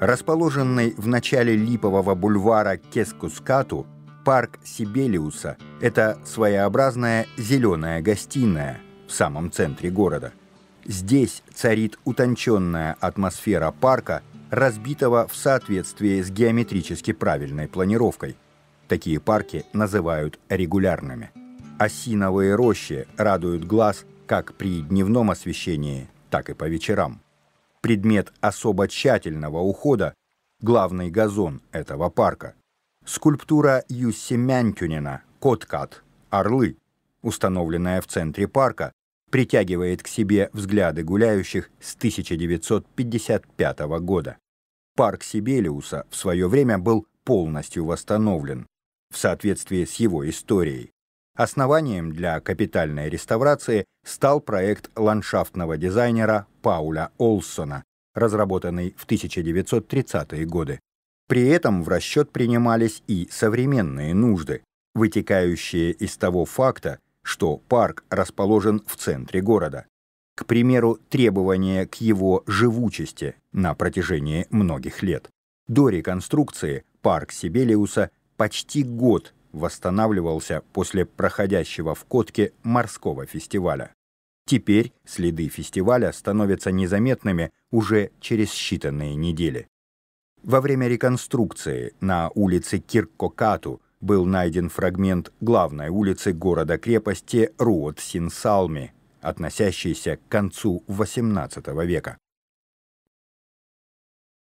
Расположенный в начале Липового бульвара Кескускату, парк Сибелиуса – это своеобразная зеленая гостиная в самом центре города. Здесь царит утонченная атмосфера парка, разбитого в соответствии с геометрически правильной планировкой. Такие парки называют регулярными. Осиновые рощи радуют глаз как при дневном освещении, так и по вечерам предмет особо тщательного ухода, главный газон этого парка. Скульптура Юсси Мянтюнина «Коткат. Орлы», установленная в центре парка, притягивает к себе взгляды гуляющих с 1955 года. Парк Сибелиуса в свое время был полностью восстановлен в соответствии с его историей. Основанием для капитальной реставрации стал проект ландшафтного дизайнера Пауля Олсона, разработанный в 1930-е годы. При этом в расчет принимались и современные нужды, вытекающие из того факта, что парк расположен в центре города. К примеру, требования к его живучести на протяжении многих лет. До реконструкции парк Сибелиуса почти год восстанавливался после проходящего в Котке морского фестиваля. Теперь следы фестиваля становятся незаметными уже через считанные недели. Во время реконструкции на улице Киркокату был найден фрагмент главной улицы города-крепости Руот-Синсалми, относящийся к концу XVIII века.